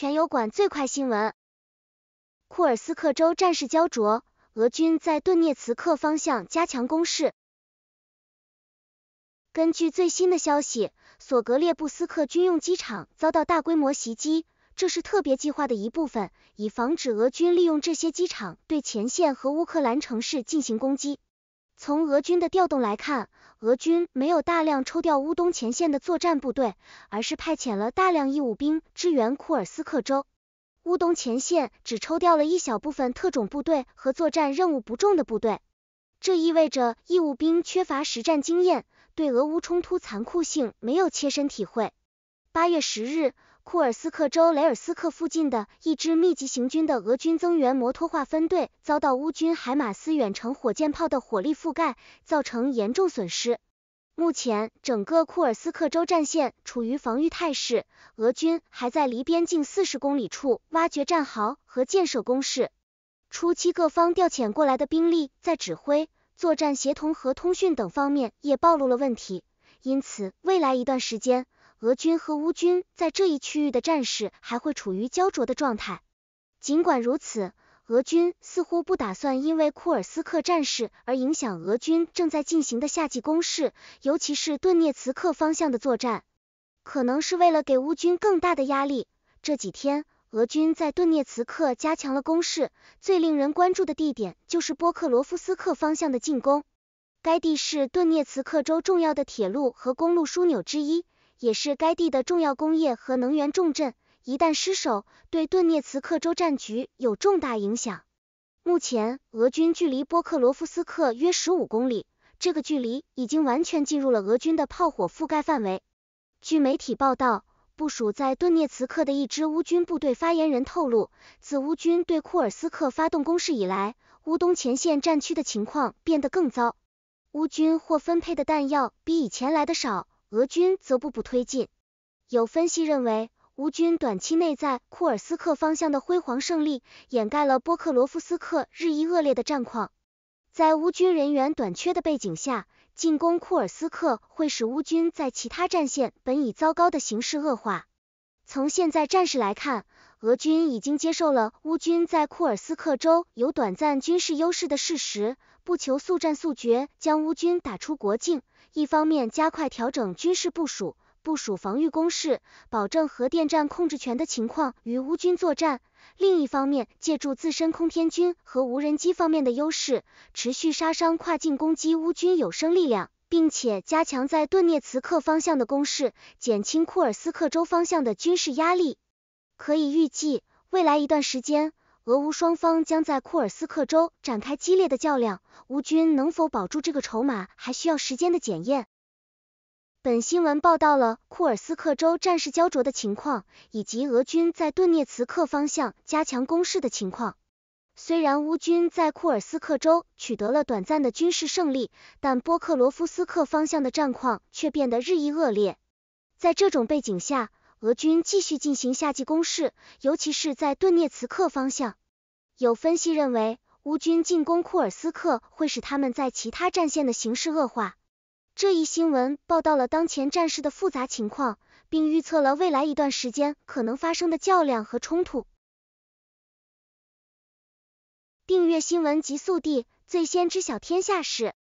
全油管最快新闻：库尔斯克州战事焦灼，俄军在顿涅茨克方向加强攻势。根据最新的消息，索格列布斯克军用机场遭到大规模袭击，这是特别计划的一部分，以防止俄军利用这些机场对前线和乌克兰城市进行攻击。从俄军的调动来看，俄军没有大量抽调乌东前线的作战部队，而是派遣了大量义务兵支援库尔斯克州。乌东前线只抽调了一小部分特种部队和作战任务不重的部队，这意味着义务兵缺乏实战经验，对俄乌冲突残酷性没有切身体会。八月十日，库尔斯克州雷尔斯克附近的一支密集行军的俄军增援摩托化分队遭到乌军海马斯远程火箭炮的火力覆盖，造成严重损失。目前，整个库尔斯克州战线处于防御态势，俄军还在离边境四十公里处挖掘战壕和建设工事。初期各方调遣过来的兵力在指挥、作战协同和通讯等方面也暴露了问题，因此未来一段时间。俄军和乌军在这一区域的战事还会处于焦灼的状态。尽管如此，俄军似乎不打算因为库尔斯克战事而影响俄军正在进行的夏季攻势，尤其是顿涅茨克方向的作战。可能是为了给乌军更大的压力，这几天俄军在顿涅茨克加强了攻势。最令人关注的地点就是波克罗夫斯克方向的进攻，该地是顿涅茨克州重要的铁路和公路枢纽之一。也是该地的重要工业和能源重镇，一旦失守，对顿涅茨克州战局有重大影响。目前，俄军距离波克罗夫斯克约十五公里，这个距离已经完全进入了俄军的炮火覆盖范围。据媒体报道，部署在顿涅茨克的一支乌军部队发言人透露，自乌军对库尔斯克发动攻势以来，乌东前线战区的情况变得更糟，乌军或分配的弹药比以前来的少。俄军则步步推进。有分析认为，乌军短期内在库尔斯克方向的辉煌胜利，掩盖了波克罗夫斯克日益恶劣的战况。在乌军人员短缺的背景下，进攻库尔斯克会使乌军在其他战线本已糟糕的形势恶化。从现在战事来看，俄军已经接受了乌军在库尔斯克州有短暂军事优势的事实，不求速战速决将乌军打出国境。一方面加快调整军事部署，部署防御工事，保证核电站控制权的情况与乌军作战；另一方面，借助自身空天军和无人机方面的优势，持续杀伤跨境攻击乌军有生力量，并且加强在顿涅茨克方向的攻势，减轻库尔斯克州方向的军事压力。可以预计，未来一段时间，俄乌双方将在库尔斯克州展开激烈的较量。乌军能否保住这个筹码，还需要时间的检验。本新闻报道了库尔斯克州战事焦灼的情况，以及俄军在顿涅茨克方向加强攻势的情况。虽然乌军在库尔斯克州取得了短暂的军事胜利，但波克罗夫斯克方向的战况却变得日益恶劣。在这种背景下，俄军继续进行夏季攻势，尤其是在顿涅茨克方向。有分析认为，乌军进攻库尔斯克会使他们在其他战线的形势恶化。这一新闻报道了当前战事的复杂情况，并预测了未来一段时间可能发生的较量和冲突。订阅新闻极速递，最先知晓天下事。